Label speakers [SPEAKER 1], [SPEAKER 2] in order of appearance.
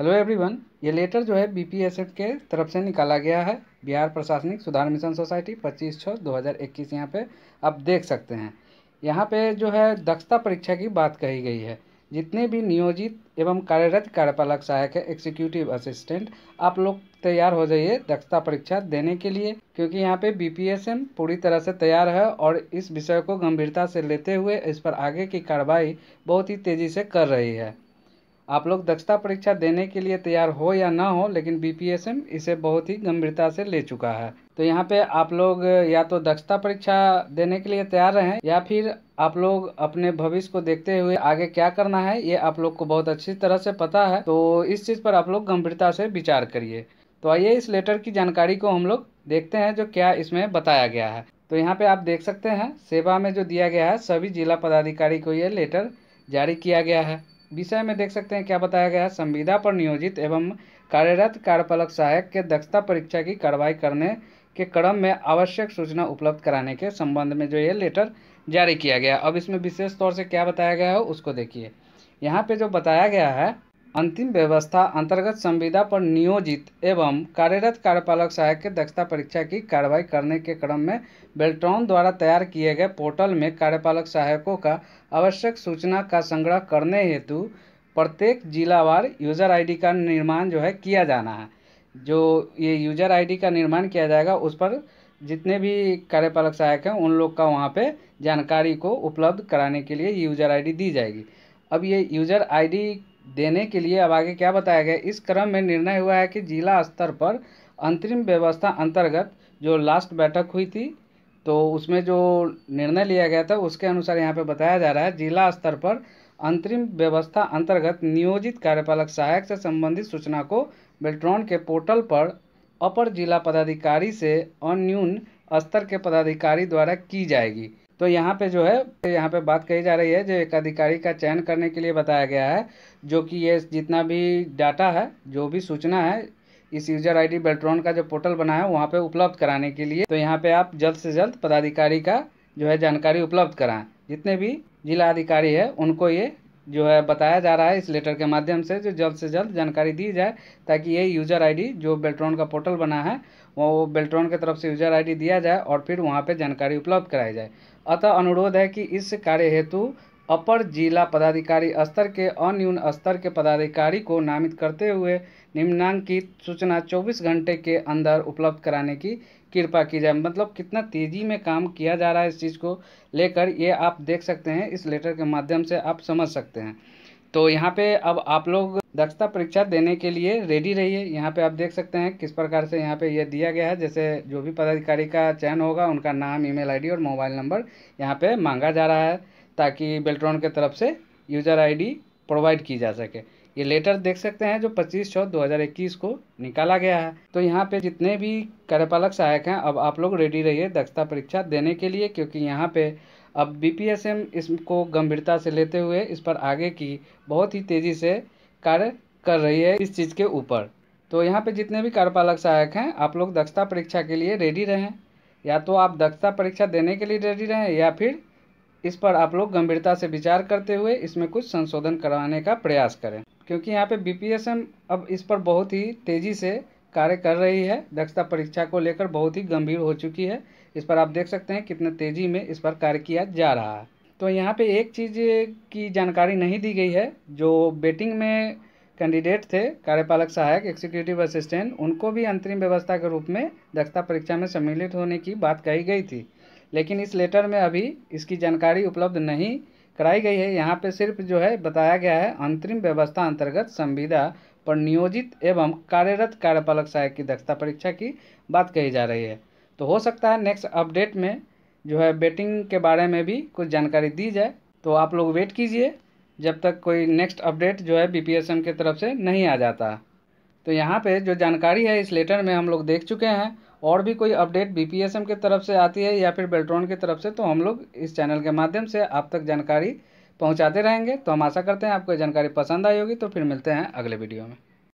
[SPEAKER 1] hello everyone ये letter जो है बीपीएसएफ के तरफ से निकाला गया है बिहार प्रशासनिक सुधार मिशन सोसाइटी 25 छः 2021 यहाँ पे आप देख सकते हैं यहाँ पे जो है दक्षता परीक्षा की बात कही गई है जितने भी नियोजित एवं कार्यरत कार्यपालक सहायक है एग्जीक्यूटिव असिस्टेंट आप लोग तैयार हो जाइए दक्षता परीक्षा देने के लिए क्योंकि यहाँ पे बीपीएसएम पूरी तरह से तैयार है और इस विषय को गंभीरता से लेते हुए इस पर आगे की कार्रवाई बहुत ही तेज़ी से कर रही है आप लोग दक्षता परीक्षा देने के लिए तैयार हो या ना हो लेकिन बीपीएसएम इसे बहुत ही गंभीरता से ले चुका है तो यहाँ पे आप लोग या तो दक्षता परीक्षा देने के लिए तैयार रहें या फिर आप लोग अपने भविष्य को देखते हुए आगे क्या करना है ये आप लोग को बहुत अच्छी तरह से पता है तो इस चीज़ पर आप लोग गंभीरता से विचार करिए तो आइए इस लेटर की जानकारी को हम लोग देखते हैं जो क्या इसमें बताया गया है तो यहाँ पे आप देख सकते हैं सेवा में जो दिया गया है सभी जिला पदाधिकारी को ये लेटर जारी किया गया है विषय में देख सकते हैं क्या बताया गया संविदा पर नियोजित एवं कार्यरत कार्यपालक सहायक के दक्षता परीक्षा की कार्रवाई करने के क्रम में आवश्यक सूचना उपलब्ध कराने के संबंध में जो ये लेटर जारी किया गया अब इसमें विशेष तौर से क्या बताया गया है उसको देखिए यहाँ पे जो बताया गया है अंतिम व्यवस्था अंतर्गत संविदा पर नियोजित एवं कार्यरत कार्यपालक सहायक के दक्षता परीक्षा की कार्रवाई करने के क्रम में बेल्ट्रॉन द्वारा तैयार किए गए पोर्टल में कार्यपालक सहायकों का आवश्यक सूचना का संग्रह करने हेतु प्रत्येक जिलावार यूज़र आईडी का निर्माण जो है किया जाना है जो ये यूज़र आईडी का निर्माण किया जाएगा उस पर जितने भी कार्यपालक सहायक हैं उन लोग का वहाँ पे जानकारी को उपलब्ध कराने के लिए यूज़र आईडी दी जाएगी अब ये यूज़र आईडी देने के लिए अब आगे क्या बताया गया इस क्रम में निर्णय हुआ है कि जिला स्तर पर अंतरिम व्यवस्था अंतर्गत जो लास्ट बैठक हुई थी तो उसमें जो निर्णय लिया गया था उसके अनुसार यहाँ पे बताया जा रहा है जिला स्तर पर अंतरिम व्यवस्था अंतर्गत नियोजित कार्यपालक सहायक से संबंधित सूचना को बेल्ट्रॉन के पोर्टल पर अपर जिला पदाधिकारी से अन्यून स्तर के पदाधिकारी द्वारा की जाएगी तो यहाँ पे जो है यहाँ पे बात कही जा रही है जो एक अधिकारी का चयन करने के लिए बताया गया है जो कि ये जितना भी डाटा है जो भी सूचना है इस यूजर आईडी बेल्ट्रॉन का जो पोर्टल बना है वहाँ पे उपलब्ध कराने के लिए तो यहाँ पे आप जल्द से जल्द पदाधिकारी का जो है जानकारी उपलब्ध कराएं जितने भी जिला अधिकारी है उनको ये जो है बताया जा रहा है इस लेटर के माध्यम से जो जल्द से जल्द जानकारी दी जाए ताकि ये यूज़र आईडी जो बेल्ट्रॉन का पोर्टल बना है वो बेल्ट्रॉन की तरफ से यूज़र आईडी दिया जाए और फिर वहाँ पे जानकारी उपलब्ध कराई जाए अतः अनुरोध है कि इस कार्य हेतु अपर जिला पदाधिकारी स्तर के अन्यून स्तर के पदाधिकारी को नामित करते हुए निम्नांकित सूचना 24 घंटे के अंदर उपलब्ध कराने की कृपा की जाए मतलब कितना तेज़ी में काम किया जा रहा है इस चीज़ को लेकर ये आप देख सकते हैं इस लेटर के माध्यम से आप समझ सकते हैं तो यहाँ पे अब आप लोग दक्षता परीक्षा देने के लिए रेडी रहिए यहाँ पे आप देख सकते हैं किस प्रकार से यहाँ पे यह दिया गया है जैसे जो भी पदाधिकारी का चयन होगा उनका नाम ईमेल आईडी और मोबाइल नंबर यहाँ पे मांगा जा रहा है ताकि बेल्ट्रॉन के तरफ से यूज़र आईडी प्रोवाइड की जा सके ये लेटर देख सकते हैं जो पच्चीस छः दो को निकाला गया है तो यहाँ पे जितने भी कार्यपालक सहायक हैं अब आप लोग रेडी रहिए दक्षता परीक्षा देने के लिए क्योंकि यहाँ पे अब बीपीएसएम इसको गंभीरता से लेते हुए इस पर आगे की बहुत ही तेज़ी से कार्य कर रही है इस चीज़ के ऊपर तो यहाँ पे जितने भी कार्यपालक सहायक हैं आप लोग दक्षता परीक्षा के लिए रेडी रहें या तो आप दक्षता परीक्षा देने के लिए रेडी रहें या फिर इस पर आप लोग गंभीरता से विचार करते हुए इसमें कुछ संशोधन करवाने का प्रयास करें क्योंकि यहाँ पे बीपीएसएम अब इस पर बहुत ही तेज़ी से कार्य कर रही है दक्षता परीक्षा को लेकर बहुत ही गंभीर हो चुकी है इस पर आप देख सकते हैं कितने तेज़ी में इस पर कार्य किया जा रहा है तो यहाँ पे एक चीज़ की जानकारी नहीं दी गई है जो बेटिंग में कैंडिडेट थे कार्यपालक सहायक एक्जीक्यूटिव असिस्टेंट उनको भी अंतरिम व्यवस्था के रूप में दक्षता परीक्षा में सम्मिलित होने की बात कही गई थी लेकिन इस लेटर में अभी इसकी जानकारी उपलब्ध नहीं कराई गई है यहाँ पे सिर्फ जो है बताया गया है अंतरिम व्यवस्था अंतर्गत संविदा पर नियोजित एवं कार्यरत कार्यपालक सहायक की दक्षता परीक्षा की बात कही जा रही है तो हो सकता है नेक्स्ट अपडेट में जो है बेटिंग के बारे में भी कुछ जानकारी दी जाए तो आप लोग वेट कीजिए जब तक कोई नेक्स्ट अपडेट जो है बी के तरफ से नहीं आ जाता तो यहाँ पे जो जानकारी है इस लेटर में हम लोग देख चुके हैं और भी कोई अपडेट बी के तरफ से आती है या फिर बेल्ट्रॉन की तरफ से तो हम लोग इस चैनल के माध्यम से आप तक जानकारी पहुँचाते रहेंगे तो हम आशा करते हैं आपको जानकारी पसंद आई होगी तो फिर मिलते हैं अगले वीडियो में